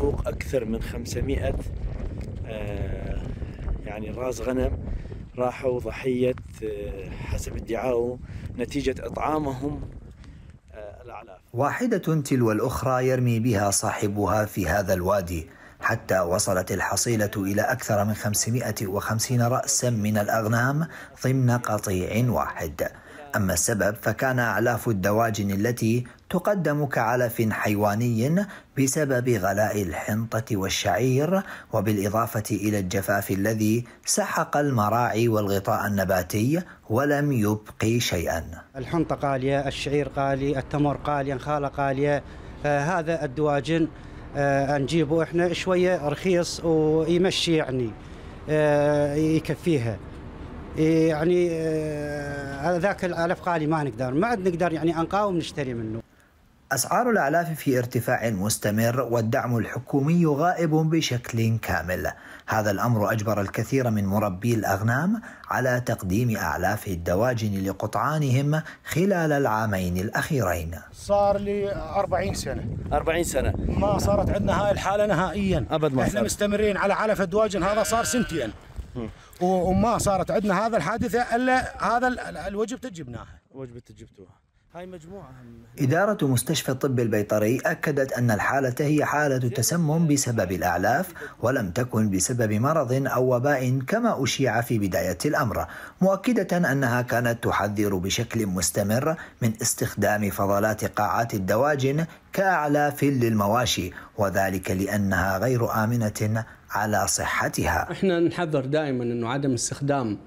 فوق أكثر من 500 آه يعني راس غنم راحوا ضحية آه حسب ادعائه نتيجة إطعامهم آه الأعلاف واحدة تلو الأخرى يرمي بها صاحبها في هذا الوادي حتى وصلت الحصيلة إلى أكثر من 550 رأسا من الأغنام ضمن قطيع واحد أما السبب فكان أعلاف الدواجن التي تقدم كعلف حيواني بسبب غلاء الحنطة والشعير وبالإضافة إلى الجفاف الذي سحق المراعي والغطاء النباتي ولم يبقي شيئا الحنطة قالية الشعير قالي التمر قالي الخالة قالية آه هذا الدواجن آه نجيبه احنا شوية رخيص ويمشي يعني آه يكفيها إيه، يعني هذاك آه، الالف غالي ما نقدر ما عاد نقدر يعني انقاوم نشتري منه أسعار الأعلاف في ارتفاع مستمر والدعم الحكومي غائب بشكل كامل هذا الأمر أجبر الكثير من مربي الأغنام على تقديم أعلاف الدواجن لقطعانهم خلال العامين الأخيرين صار لي 40 سنة 40 سنة ما صارت عندنا هاي الحالة نهائيا أبد ما احنا مستمرين على علف الدواجن هذا صار سنتين وما صارت عندنا هذا الحادثه الا هذا الوجبه جبناها وجبه جبتوها مجموعة إدارة مستشفى الطب البيطري أكدت أن الحالة هي حالة تسمم بسبب الأعلاف ولم تكن بسبب مرض أو وباء كما أشيع في بداية الأمر مؤكدة أنها كانت تحذر بشكل مستمر من استخدام فضلات قاعات الدواجن كأعلاف للمواشي وذلك لأنها غير آمنة على صحتها احنا نحذر دائما أنه عدم استخدام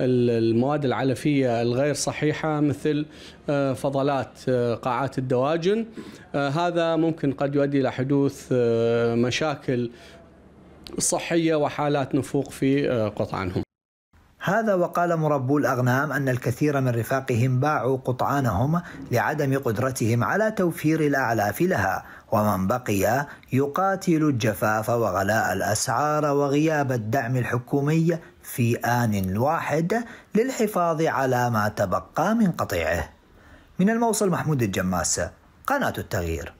المواد العلفية الغير صحيحة مثل آه، فضلات آه، قاعات الدواجن آه، هذا ممكن قد يؤدي إلى حدوث مشاكل صحية وحالات نفوق في قطعانهم هذا وقال مربو الأغنام أن الكثير من رفاقهم باعوا قطعانهم لعدم قدرتهم على توفير الأعلاف لها ومن بقي يقاتل الجفاف وغلاء الأسعار وغياب الدعم الحكومي في آن واحد للحفاظ على ما تبقى من قطيعه من الموصل محمود الجماس قناة التغيير